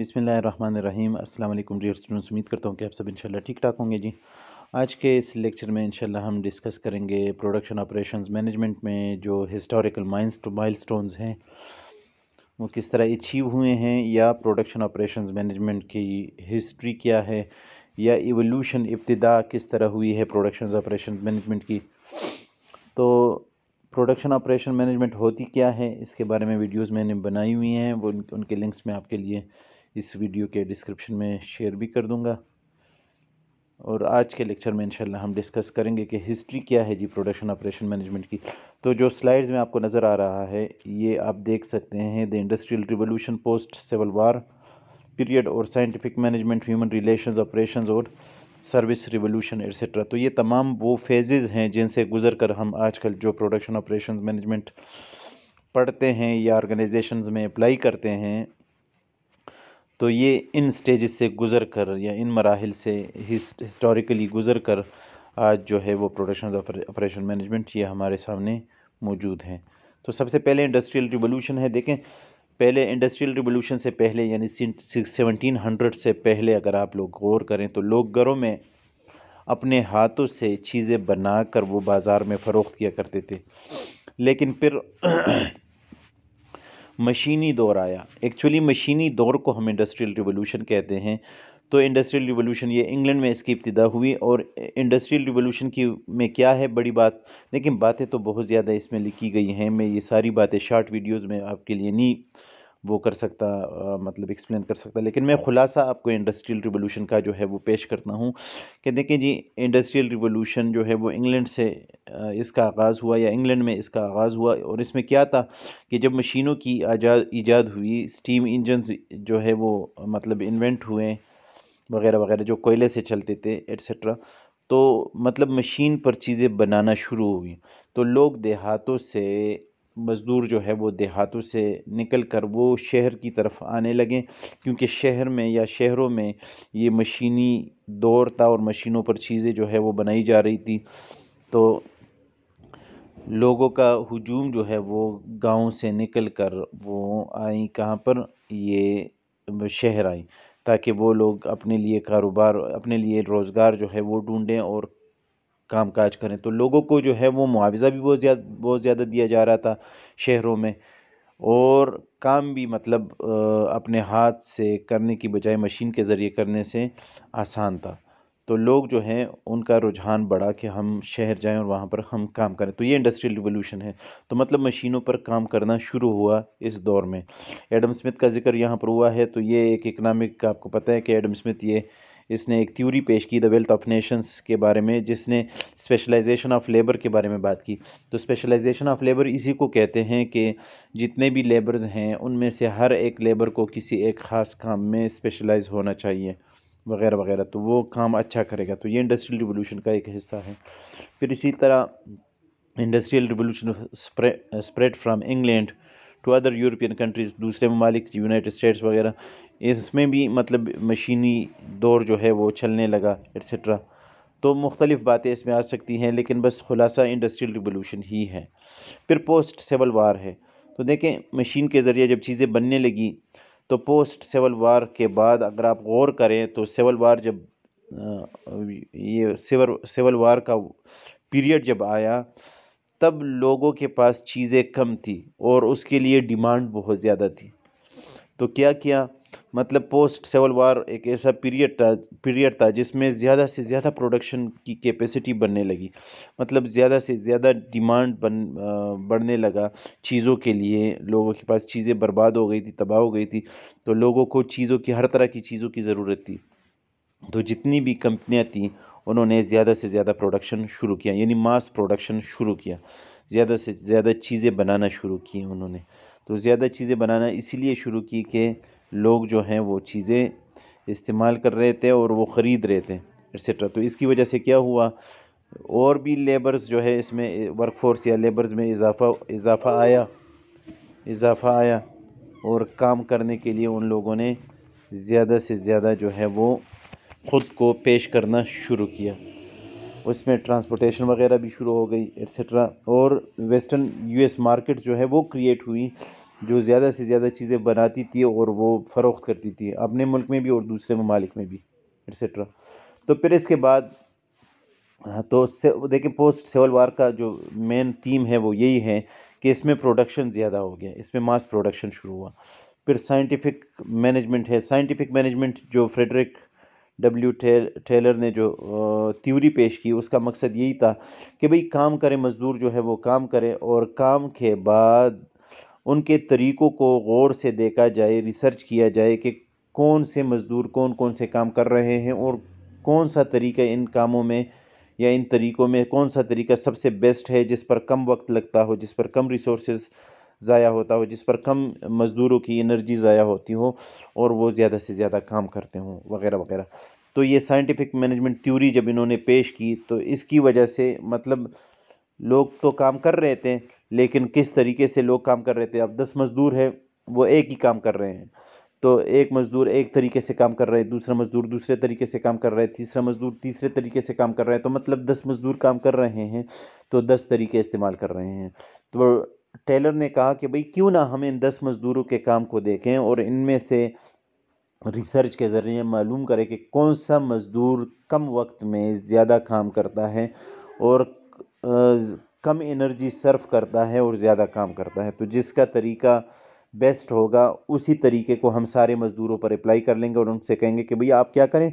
बिसमीम अल्लाम dear students उम्मीद करता हूँ कि आप सब इंशाल्लाह ठीक ठाक होंगे जी आज के इस लेक्चर में इंशाल्लाह हम डिस्कस करेंगे प्रोडक्शन ऑपरेशंस मैनेजमेंट में जो हिस्टोरिकल माइल माइलस्टोन्स हैं वो किस तरह अचीव हुए हैं या प्रोडक्शन ऑपरेशंस मैनेजमेंट की हिस्ट्री क्या है या इवोल्यूशन इब्तदा किस तरह हुई है प्रोडक्शन ऑपरेशन मैनेजमेंट की तो प्रोडक्शन ऑपरेशन मैनेजमेंट होती क्या है इसके बारे में वीडियोज़ मैंने बनाई हुई हैं वो उनके लिंक्स में आपके लिए इस वीडियो के डिस्क्रिप्शन में शेयर भी कर दूँगा और आज के लेक्चर में इंशाल्लाह हम डिस्कस करेंगे कि हिस्ट्री क्या है जी प्रोडक्शन ऑपरेशन मैनेजमेंट की तो जो स्लाइड्स में आपको नज़र आ रहा है ये आप देख सकते हैं the industrial revolution post civil war period और scientific management human relation operation और सर्विस रिवोल्यूशन एट्सट्रा तो ये तमाम वो फेजेज़ हैं जिनसे गुजर कर हम आजकल जो प्रोडक्शन ऑपरेशन मैनेजमेंट पढ़ते हैं या ऑर्गेनाइजेशन में अप्लाई करते हैं तो ये इन स्टेज से गुज़र कर या इन मराहल से हिस्टोरिकली गुज़र कर आज जो है वो प्रोडक्शन ऑपरेशन मैनेजमेंट ये हमारे सामने मौजूद हैं तो सबसे पहले इंडस्ट्रियल रिवोल्यूशन है देखें पहले इंडस्ट्रियल रिवोल्यूशन से पहले यानी सेवनटीन हंड्रेड से पहले अगर आप लोग गौर करें तो लोग घरों में अपने हाथों से चीज़ें बना कर वो बाज़ार में फ़रोख्त किया करते थे लेकिन फिर मशीनी दौर आया एक्चुअली मशीनी दौर को हम इंडस्ट्रियल रिवोल्यूशन कहते हैं तो इंडस्ट्रियल रिवोल्यूशन ये इंग्लैंड में इसकी इब्तदा हुई और इंडस्ट्रियल रिवोल्यूशन की में क्या है बड़ी बात लेकिन बातें तो बहुत ज़्यादा इसमें लिखी गई हैं मैं ये सारी बातें शॉर्ट वीडियोज़ में आपके लिए नहीं वो कर सकता आ, मतलब एक्सप्लेन कर सकता लेकिन मैं ख़ुलासा आपको इंडस्ट्रियल रिवोल्यूशन का जो है वो पेश करता हूँ कि देखें जी इंडस्ट्रियल रिवोल्यूशन जो है वो इंग्लैंड से इसका आगाज़ हुआ या इंग्लैंड में इसका आगाज़ हुआ और इसमें क्या था कि जब मशीनों की ईजाद हुई स्टीम इंजन जो है वो मतलब इन्वेंट हुए वगैरह वगैरह जो कोयले से चलते थे एट्सट्रा तो मतलब मशीन पर चीज़ें बनाना शुरू हुई तो लोग देहातों से मज़दूर जो है वो देहातों से निकल कर वो शहर की तरफ आने लगें क्योंकि शहर में या शहरों में ये मशीनी दौर था और मशीनों पर चीज़ें जो है वो बनाई जा रही थी तो लोगों का हजूम जो है वो गांव से निकल कर वो आई कहाँ पर ये शहर आई ताकि वो लोग अपने लिए कारोबार अपने लिए रोज़गार जो है वो ढूंढें और काम काज करें तो लोगों को जो है वो मुआवज़ा भी बहुत ज़्यादा बहुत ज़्यादा दिया जा रहा था शहरों में और काम भी मतलब अपने हाथ से करने की बजाय मशीन के ज़रिए करने से आसान था तो लोग जो हैं उनका रुझान बढ़ा कि हम शहर जाएं और वहाँ पर हम काम करें तो ये इंडस्ट्रियल रिवोल्यूशन है तो मतलब मशीनों पर काम करना शुरू हुआ इस दौर में एडम स्मिथ का जिक्र यहाँ पर हुआ है तो ये एक इकनॉमिक आपको पता है कि एडम स्मिथ ये इसने एक थ्योरी पेश की द वेल्थ ऑफ नेशंस के बारे में जिसने स्पेशलाइजेशन ऑफ लेबर के बारे में बात की तो स्पेशलाइजेशन ऑफ लेबर इसी को कहते हैं कि जितने भी लेबर्स हैं उनमें से हर एक लेबर को किसी एक ख़ास काम में स्पेशलाइज होना चाहिए वगैरह वगैरह तो वो काम अच्छा करेगा तो ये इंडस्ट्रियल रिवोल्यूशन का एक हिस्सा है फिर इसी तरह industrial revolution spread from England to other European countries दूसरे ममालिक यूनाइटेड स्टेट्स वगैरह इसमें भी मतलब मशीनी दौर जो है वो चलने लगा एट्सट्रा तो मुख्तलिफ़ बातें इसमें आ सकती हैं लेकिन बस खुलासा इंडस्ट्रियल रिवोल्यूशन ही है फिर पोस्ट सेवल वार है तो देखें मशीन के ज़रिए जब चीज़ें बनने लगी तो पोस्ट सेवल वार के बाद अगर आप गौर करें तो सेवल वार जब ये सेवल वार का पीरियड जब आया तब लोगों के पास चीज़ें कम थी और उसके लिए डिमांड बहुत ज़्यादा थी तो क्या किया मतलब पोस्ट सेवल वार एक ऐसा पीरियड था पीरियड था जिसमें ज़्यादा से ज़्यादा प्रोडक्शन की कैपेसिटी बनने लगी मतलब ज़्यादा से ज़्यादा डिमांड बन बढ़ने लगा चीज़ों के लिए लोगों के पास चीज़ें बर्बाद हो गई थी तबाह हो गई थी तो लोगों को चीज़ों की हर तरह की चीज़ों की ज़रूरत थी तो जितनी भी कंपनियाँ थीं उन्होंने ज़्यादा से ज़्यादा प्रोडक्शन शुरू किया यानी मास प्रोडक्शन शुरू किया ज़्यादा से ज़्यादा चीज़ें बनाना शुरू की उन्होंने तो ज़्यादा चीज़ें बनाना इसीलिए शुरू की कि लोग जो हैं वो चीज़ें इस्तेमाल कर रहे थे और वो ख़रीद रहे थे एट्सट्रा तो इसकी वजह से क्या हुआ और भी लेबर्स जो है इसमें वर्क फोर्स या लेबर्स में इजाफा इजाफा आया इजाफा आया और काम करने के लिए उन लोगों ने ज़्यादा से ज़्यादा जो है वो ख़ुद को पेश करना शुरू किया उसमें ट्रांसपोर्टेशन वगैरह भी शुरू हो गई एट्सट्रा और वेस्टर्न यूएस मार्केट जो है वो क्रिएट हुई जो ज़्यादा से ज़्यादा चीज़ें बनाती थी और वो फ़रोख्त करती थी अपने मुल्क में भी और दूसरे ममालिक में भी एट्सट्रा तो फिर इसके बाद हाँ, तो देखिए पोस्ट सिविल वार का जो मेन थीम है वो यही है कि इसमें प्रोडक्शन ज़्यादा हो गया इसमें मास प्रोडक्शन शुरू हुआ फिर साइंटिफिक मैनेजमेंट है साइंटिफिक मैनेजमेंट जो फ्रेडरिक डब्ल्यू टेलर ने जो थ्यूरी पेश की उसका मकसद यही था कि भाई काम करें मज़दूर जो है वो काम करें और काम के बाद उनके तरीक़ों को गौर से देखा जाए रिसर्च किया जाए कि कौन से मज़दूर कौन कौन से काम कर रहे हैं और कौन सा तरीका इन कामों में या इन तरीक़ों में कौन सा तरीका सबसे बेस्ट है जिस पर कम वक्त लगता हो जिस पर कम रिसोर्सेज ज़ाया होता हो जिस पर कम मज़दूरों की एनर्जी ज़ाया होती हो और वो ज़्यादा से ज़्यादा काम करते हों वगैरह वगैरह तो ये साइंटिफिक मैनेजमेंट थ्योरी जब इन्होंने पेश की तो इसकी वजह से मतलब लोग तो काम कर रहे थे लेकिन किस तरीके से लोग काम कर रहे थे अब दस मज़दूर है वो एक ही काम कर रहे हैं तो एक मज़दूर एक तरीके से काम कर रहे हैं दूसरा मज़दूर दूसरे तरीके से काम कर रहे हैं तीसरा मज़दूर तीसरे तरीके से काम कर रहे हैं तो मतलब दस मज़दूर काम कर रहे हैं तो दस तरीके इस्तेमाल कर रहे हैं तो टेलर ने कहा कि भाई क्यों ना हम इन दस मज़दूरों के काम को देखें और इनमें से रिसर्च के ज़रिए मालूम करें कि कौन सा मज़दूर कम वक्त में ज़्यादा काम करता है और कम एनर्जी सर्व करता है और ज़्यादा काम करता है तो जिसका तरीका बेस्ट होगा उसी तरीके को हम सारे मज़दूरों पर अप्लाई कर लेंगे और उनसे कहेंगे कि भैया आप क्या करें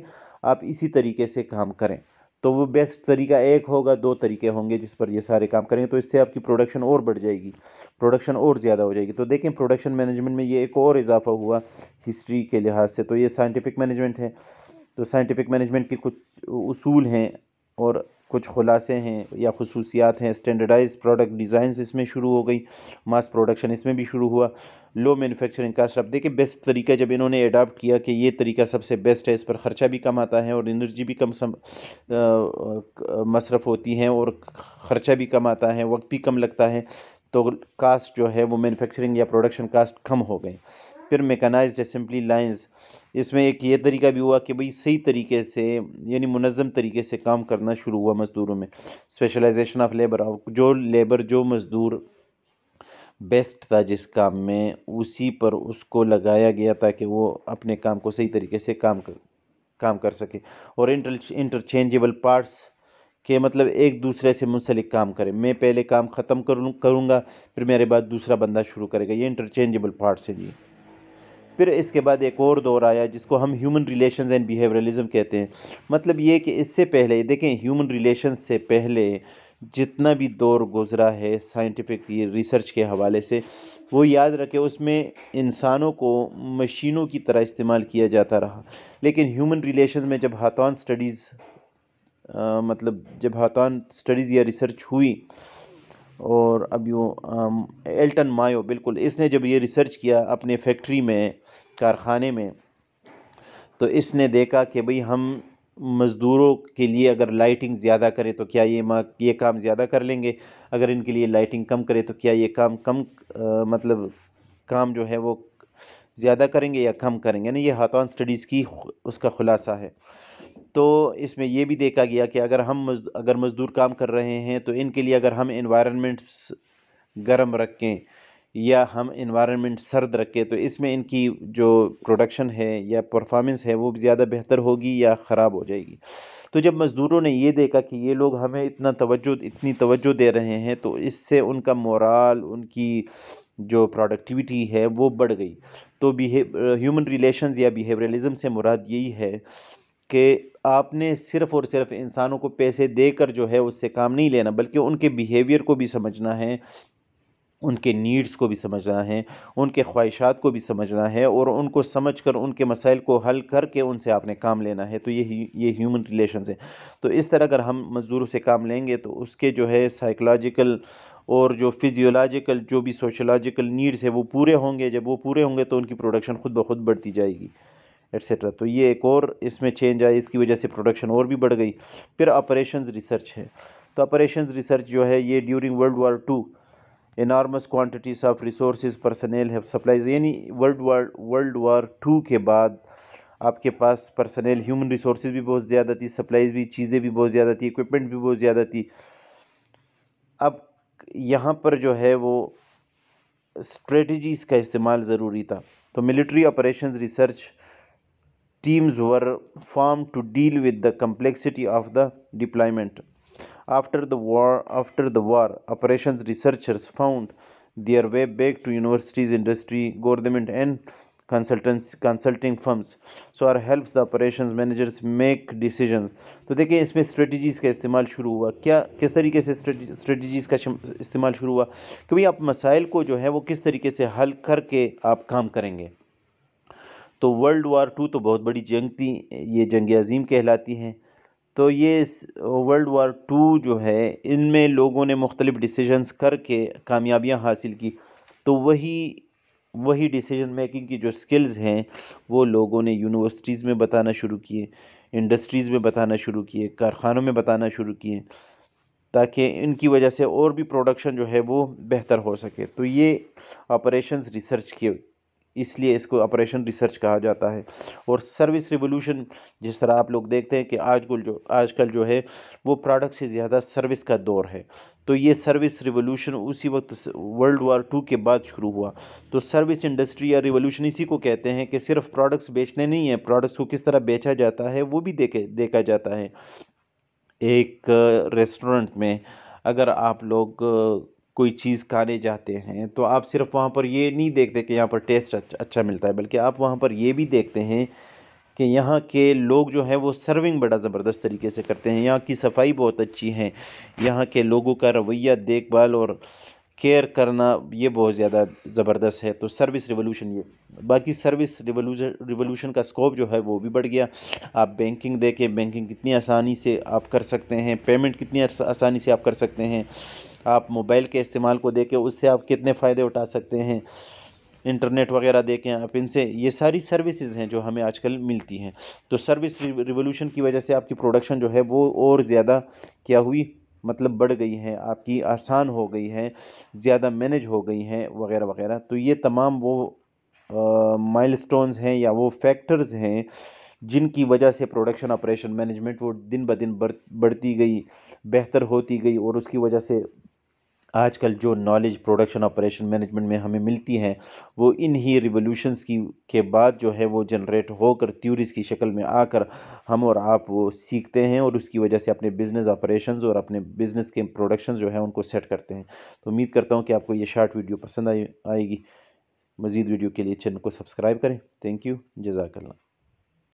आप इसी तरीके से काम करें तो वो बेस्ट तरीका एक होगा दो तरीके होंगे जिस पर ये सारे काम करेंगे तो इससे आपकी प्रोडक्शन और बढ़ जाएगी प्रोडक्शन और ज़्यादा हो जाएगी तो देखें प्रोडक्शन मैनेजमेंट में ये एक और इजाफा हुआ हिस्ट्री के लिहाज से तो ये साइंटिफिक मैनेजमेंट है तो साइंटिफिक मैनेजमेंट के कुछ उसूल हैं और कुछ खुलासे हैं या खसूसियात हैं स्टैंडर्डाइज प्रोडक्ट डिज़ाइंस इसमें शुरू हो गई मास प्रोडक्शन इसमें भी शुरू हुआ लो मैन्युफैक्चरिंग कास्ट अब देखिए बेस्ट तरीका जब इन्होंने अडाप्ट किया कि ये तरीका सबसे बेस्ट है इस पर ख़र्चा भी कम आता है और इनर्जी भी कम सम, मसरफ़ होती है और ख़र्चा भी कम आता है वक्त भी कम लगता है तो कास्ट जो है वो मैनुफैक्चरिंग या प्रोडक्शन कास्ट कम हो गए फिर मेकानाइज्ड असम्बली लाइंस इसमें एक ये तरीका भी हुआ कि भाई सही तरीके से यानी मुनज़म तरीके से काम करना शुरू हुआ मज़दूरों में स्पेशलाइजेशन ऑफ लेबर जो लेबर जो मज़दूर बेस्ट था जिस काम में उसी पर उसको लगाया गया ताकि वो अपने काम को सही तरीके से काम कर काम कर सके और इंटर इंटरचेंजेबल पार्ट्स के मतलब एक दूसरे से मुंसलिक काम करें मैं पहले काम ख़त्म करूँ करूँगा फिर मेरे बाद दूसरा बंदा शुरू करेगा ये इंटरचेंजेबल पार्ट्स हैं जी फिर इसके बाद एक और दौर आया जिसको हम ह्यूमन रिलेशंस एंड बिहेवियरलिज्म कहते हैं मतलब ये कि इससे पहले देखें ह्यूमन रिलेशंस से पहले जितना भी दौर गुजरा है साइंटिफिक रिसर्च के हवाले से वो याद रखे उसमें इंसानों को मशीनों की तरह इस्तेमाल किया जाता रहा लेकिन ह्यूमन रिलेशन में जब हाथान स्टडीज़ मतलब जब हाथान स्टडीज़ या रिसर्च हुई और अब यूँ एल्टन मायो बिल्कुल इसने जब ये रिसर्च किया अपने फैक्ट्री में कारखाने में तो इसने देखा कि भाई हम मज़दूरों के लिए अगर लाइटिंग ज़्यादा करें तो क्या ये माँ ये काम ज़्यादा कर लेंगे अगर इनके लिए लाइटिंग कम करें तो क्या ये काम कम आ, मतलब काम जो है वो ज़्यादा करेंगे या कम करेंगे ना ये हाथों स्टडीज़ की उसका ख़ुलासा है तो इसमें यह भी देखा गया कि अगर हम मज़, अगर मज़दूर काम कर रहे हैं तो इनके लिए अगर हम इन्वायरमेंट्स गर्म रखें या हम इन्वायरमेंट सर्द रखें तो इसमें इनकी जो प्रोडक्शन है या परफॉर्मेंस है वो ज़्यादा बेहतर होगी या ख़राब हो जाएगी तो जब मज़दूरों ने ये देखा कि ये लोग हमें इतना तवज्जो इतनी तवज्जो दे रहे हैं तो इससे उनका मोराल उनकी जो प्रोडक्टिविटी है वो बढ़ गई तो बिहेव ह्यूमन रिलेशंस या बिहेवियरलिज्म से मुराद यही है कि आपने सिर्फ़ और सिर्फ इंसानों को पैसे देकर जो है उससे काम नहीं लेना बल्कि उनके बिहेवियर को भी समझना है उनके नीड्स को भी समझना है उनके ख्वाहिशात को भी समझना है और उनको समझ कर उनके मसाइल को हल करके उनसे आपने काम लेना है तो ये ये ह्यूमन रिलेशन है तो इस तरह अगर हम मज़दूरों से काम लेंगे तो उसके जो है साइकोलॉजिकल और जो फिजियोलॉजिकल जो भी सोशलॉजिकल नीड्स है वो पूरे होंगे जब वो पूरे होंगे तो उनकी प्रोडक्शन खुद ब खुद बढ़ती जाएगी एट्सट्रा तो ये एक और इसमें चेंज आई इसकी वजह से प्रोडक्शन और भी बढ़ गई फिर ऑपरेशन रिसर्च है तो ऑपरेशन रिसर्च जो है ये during world war two enormous quantities of resource personnel है सप्लाइज यानी world war world war two के बाद आपके पास पर्सनल ह्यूमन रिसोर्स भी बहुत ज़्यादा थी सप्लाईज भी चीज़ें भी बहुत ज़्यादा थी इक्विपमेंट भी बहुत ज़्यादा थी अब यहाँ पर जो है वो स्ट्रेटजीज़ का इस्तेमाल ज़रूरी था तो military operation research teams were formed to deal with the complexity of the deployment. After the war, after the war, operations researchers found their way back to universities, industry, government, and consultants consulting firms so our helps the operations managers make decisions तो देखिए इसमें strategies का इस्तेमाल शुरू हुआ क्या किस तरीके से strategies का इस्तेमाल शुरू हुआ कि भाई आप मसाइल को जो है वो किस तरीके से हल करके आप काम करेंगे तो वर्ल्ड वार टू तो बहुत बड़ी जंग थी ये जंग अजीम कहलाती हैं तो ये वर्ल्ड वार टू जो है इनमें लोगों ने मुख्तलिफ़ डिसीजंस करके कामयाबियाँ हासिल की तो वही वही डिसीजन मेकिंग की जो स्किल्स हैं वो लोगों ने यूनिवर्सिटीज़ में बताना शुरू किए इंडस्ट्रीज़ में बताना शुरू किए कारखानों में बताना शुरू किए ताकि इनकी वजह से और भी प्रोडक्शन जो है वो बेहतर हो सके तो ये ऑपरेशंस रिसर्च के इसलिए इसको ऑपरेशन रिसर्च कहा जाता है और सर्विस रिवोल्यूशन जिस तरह आप लोग देखते हैं कि आजकल जो आजकल जो है वो प्रोडक्ट से ज़्यादा सर्विस का दौर है तो ये सर्विस रिवोल्यूशन उसी वक्त वर्ल्ड वार टू के बाद शुरू हुआ तो सर्विस इंडस्ट्री या रिवोल्यूशन इसी को कहते हैं कि सिर्फ प्रोडक्ट्स बेचने नहीं हैं प्रोडक्ट्स को किस तरह बेचा जाता है वो भी देखे देखा जाता है एक रेस्टोरेंट में अगर आप लोग कोई चीज़ खाने जाते हैं तो आप सिर्फ़ वहाँ पर ये नहीं देखते कि यहाँ पर टेस्ट अच्छा मिलता है बल्कि आप वहाँ पर ये भी देखते हैं कि यहाँ के लोग जो हैं वो सर्विंग बड़ा ज़बरदस्त तरीके से करते हैं यहाँ की सफाई बहुत अच्छी है यहाँ के लोगों का रवैया देखभाल और केयर करना ये बहुत ज़्यादा ज़बरदस्त है तो सर्विस रिवोल्यूशन ये बाकी सर्विस रिवोल्यूशन का स्कोप जो है वो भी बढ़ गया आप बैंकिंग देखें बैंकिंग कितनी आसानी से आप कर सकते हैं पेमेंट कितनी आसानी से आप कर सकते हैं आप मोबाइल के इस्तेमाल को देखें उससे आप कितने फ़ायदे उठा सकते हैं इंटरनेट वगैरह देखें आप इनसे ये सारी सर्विसेज हैं जो हमें आजकल मिलती हैं तो सर्विस रिवोल्यूशन की वजह से आपकी प्रोडक्शन जो है वो और ज़्यादा क्या हुई मतलब बढ़ गई हैं आपकी आसान हो गई हैं ज़्यादा मैनेज हो गई हैं वगैरह वगैरह तो ये तमाम वो माइलस्टोन्स हैं या वो फैक्टर्स हैं जिनकी वजह से प्रोडक्शन ऑपरेशन मैनेजमेंट वो दिन ब दिन बढ़ती गई बेहतर होती गई और उसकी वजह से आजकल जो नॉलेज प्रोडक्शन ऑपरेशन मैनेजमेंट में हमें मिलती हैं वो इन ही रिवोल्यूशंस की के बाद जो है वो जनरेट होकर थ्योरीज की शक्ल में आकर हम और आप वो सीखते हैं और उसकी वजह से अपने बिज़नेस ऑपरेशंस और अपने बिज़नेस के प्रोडक्शन जो है उनको सेट करते हैं तो उम्मीद करता हूँ कि आपको ये शार्ट वीडियो पसंद आए आएगी मज़ीद वीडियो के लिए चैनल को सब्सक्राइब करें थैंक यू जजाकल्ला